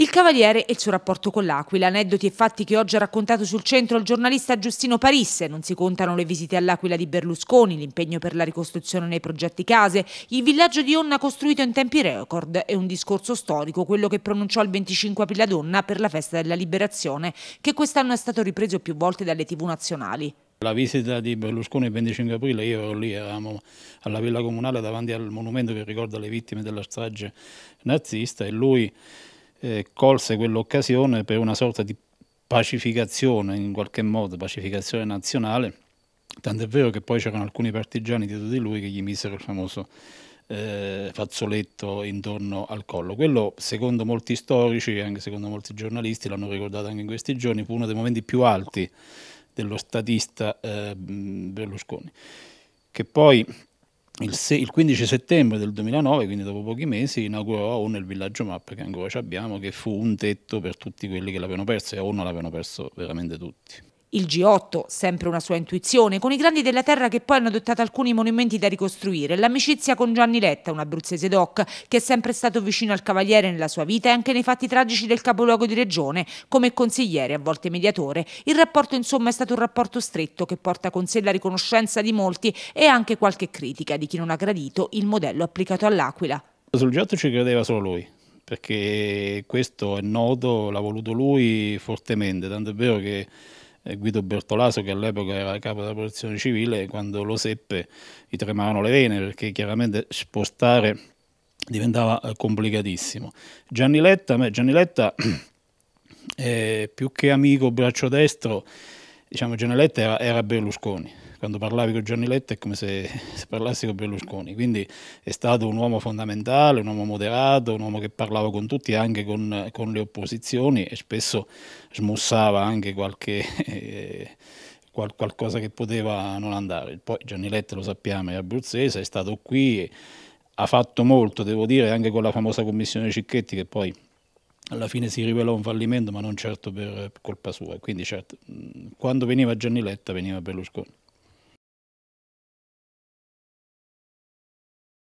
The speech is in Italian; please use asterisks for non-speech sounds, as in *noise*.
Il Cavaliere e il suo rapporto con l'Aquila, aneddoti e fatti che oggi ha raccontato sul centro il giornalista Giustino Parisse, non si contano le visite all'Aquila di Berlusconi, l'impegno per la ricostruzione nei progetti case, il villaggio di Onna costruito in tempi record e un discorso storico, quello che pronunciò il 25 aprile ad Onna per la festa della liberazione, che quest'anno è stato ripreso più volte dalle tv nazionali. La visita di Berlusconi il 25 aprile, io ero lì, eravamo alla Villa Comunale davanti al monumento che ricorda le vittime della strage nazista e lui eh, colse quell'occasione per una sorta di pacificazione, in qualche modo, pacificazione nazionale, tant'è vero che poi c'erano alcuni partigiani dietro di lui che gli misero il famoso eh, fazzoletto intorno al collo. Quello, secondo molti storici e anche secondo molti giornalisti, l'hanno ricordato anche in questi giorni, fu uno dei momenti più alti dello statista eh, Berlusconi, che poi il, se- il 15 settembre del 2009, quindi dopo pochi mesi, inaugurò ONU il villaggio map che ancora abbiamo, che fu un tetto per tutti quelli che l'avevano perso e ONU l'avevano perso veramente tutti il G8, sempre una sua intuizione, con i grandi della terra che poi hanno adottato alcuni monumenti da ricostruire, l'amicizia con Gianni Letta, un abruzzese doc, che è sempre stato vicino al Cavaliere nella sua vita e anche nei fatti tragici del capoluogo di regione, come consigliere, a volte mediatore. Il rapporto insomma è stato un rapporto stretto che porta con sé la riconoscenza di molti e anche qualche critica di chi non ha gradito il modello applicato all'Aquila. Sul G8 ci credeva solo lui, perché questo è noto, l'ha voluto lui fortemente, tanto è vero che eh, Guido Bertolaso, che all'epoca era capo della protezione civile, quando lo seppe gli tremavano le vene perché chiaramente spostare diventava eh, complicatissimo. Gianni Letta, Gianni Letta *clears throat* è più che amico braccio destro, diciamo, Gianni Letta era, era, Berlusconi. Quando parlavi con Gianni Letta è come se, se, parlassi con Berlusconi. Quindi è stato un uomo fondamentale, un uomo moderato, un uomo che parlava con tutti, anche con, con le opposizioni e spesso smussava anche qualche... Eh, qualcosa che poteva non andare. Poi Gianni Letta lo sappiamo, è abruzzese, è stato qui, ha fatto molto, devo dire, anche con la famosa commissione Cicchetti che poi alla fine si rivelò un fallimento, ma non certo per colpa sua. Quindi, certo, quando veniva Gianni Letta, veniva Berlusconi.